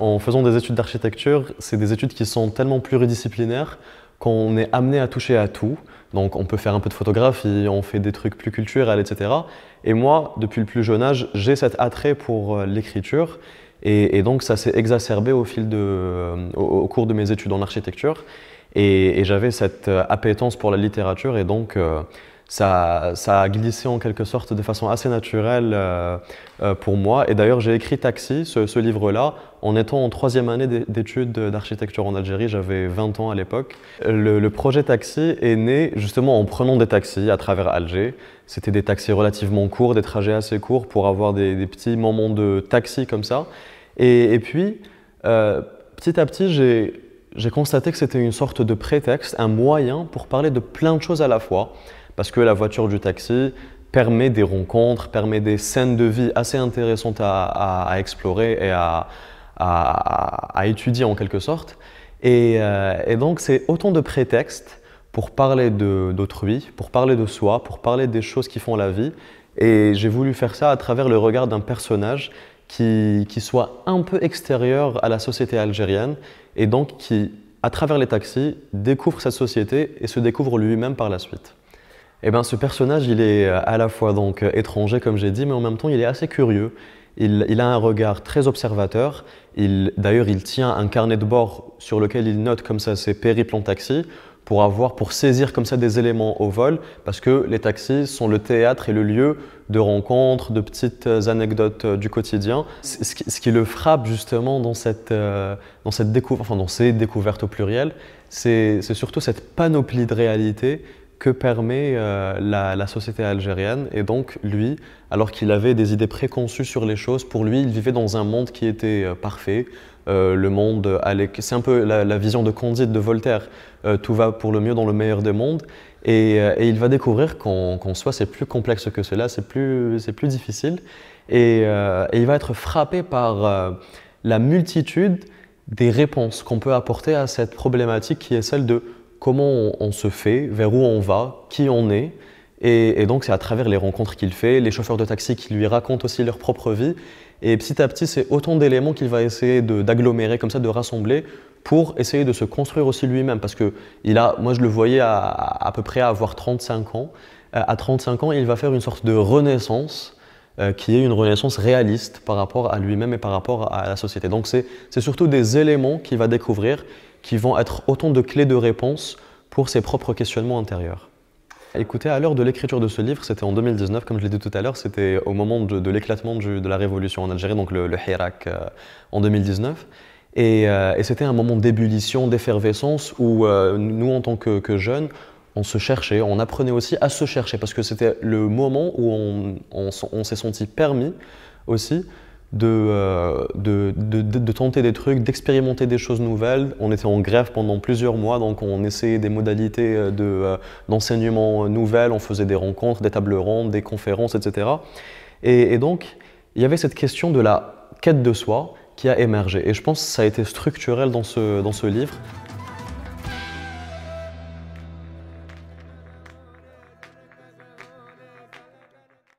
en faisant des études d'architecture, c'est des études qui sont tellement pluridisciplinaires qu'on est amené à toucher à tout. Donc on peut faire un peu de photographie, on fait des trucs plus culturels, etc. Et moi, depuis le plus jeune âge, j'ai cet attrait pour euh, l'écriture. Et, donc ça s'est exacerbé au, fil de, euh, au cours de mes études en architecture. Et, j'avais cette euh, appétence pour la littérature et donc euh, ça, ça, a glissé en quelque sorte de façon assez naturelle euh, pour moi. Et d'ailleurs, j'ai écrit Taxi, ce, livre-là, en étant en troisième année d'études d'architecture en Algérie. J'avais 20 ans à l'époque. Le, projet Taxi est né justement en prenant des taxis à travers Alger. C'était des taxis relativement courts, des trajets assez courts pour avoir des, petits moments de taxi comme ça. Et, puis, petit à petit, j'ai j'ai constaté que c'était une sorte de prétexte, un moyen pour parler de plein de choses à la fois, parce que la voiture du taxi permet des rencontres, permet des scènes de vie assez intéressantes à, explorer et à, étudier en quelque sorte. Euh, et, donc c'est autant de prétextes pour parler d'autrui, pour parler de soi, pour parler des choses qui font la vie. Et j'ai voulu faire ça à travers le regard d'un personnage qui, qui soit un peu extérieur à la société algérienne et donc qui, à travers les taxis, découvre sa société et se découvre lui-même par la suite. Et eh bien, ce personnage, il est euh, à la fois donc euh, étranger, comme j'ai dit, mais en même temps, il est assez curieux. Il, il a un regard très observateur. D'ailleurs, il tient un carnet de bord sur lequel il note comme ça ses périples en taxi pour avoir, pour saisir comme ça des éléments au vol, parce que les taxis sont le théâtre et le lieu de rencontres, de petites euh, anecdotes euh, du quotidien. Ce qui, le frappe justement dans cette, euh, dans cette découverte, enfin dans ces découvertes au pluriel, c'est surtout cette panoplie de réalités que permet euh, la, société algérienne. Et donc, lui, alors qu'il avait des idées préconçues sur les choses, pour lui, il vivait dans un monde qui était euh, parfait. Euh, le monde, c'est un peu la, vision de Condit de Voltaire. tout va pour le mieux dans le meilleur des mondes. Et, il va découvrir qu'en soi, c'est plus complexe que cela, c'est plus, plus difficile. et, il va être frappé par la multitude des réponses qu'on peut apporter à cette problématique qui est celle de comment on, se fait, vers où on va, qui on est. Et, donc c'est à travers les rencontres qu'il fait, les chauffeurs de taxi qui lui racontent aussi leur propre vie. Et petit à petit, c'est autant d'éléments qu'il va essayer d'agglomérer, comme ça, de rassembler pour essayer de se construire aussi lui-même. Parce que il a, moi, je le voyais à, à peu près euh, à avoir 35 ans. À 35 ans, il va faire une sorte de renaissance euh, qui est une renaissance réaliste par rapport à lui-même et par rapport à la société. Donc c'est surtout des éléments qu'il va découvrir qui vont être autant de clés de réponse pour ses propres questionnements intérieurs. Écoutez, à l'heure de l'écriture de ce livre, c'était en 2019, comme je l'ai dit tout à l'heure, c'était au moment de, l'éclatement de la révolution en Algérie, donc le, Hirak euh, en 2019. Euh, et, c'était un moment d'ébullition, d'effervescence où nous, en tant que, jeunes, on se cherchait, on apprenait aussi à se chercher, parce que c'était le moment où on, s'est senti permis aussi euh, de, tenter des trucs, d'expérimenter des choses nouvelles. On était en grève pendant plusieurs mois, donc on essayait des modalités euh, euh, d'enseignement nouvelles, on faisait des rencontres, des tables rondes, des conférences, etc. Et, donc, il y avait cette question de la quête de soi qui a émergé. Et je pense que ça a été structurel dans ce livre.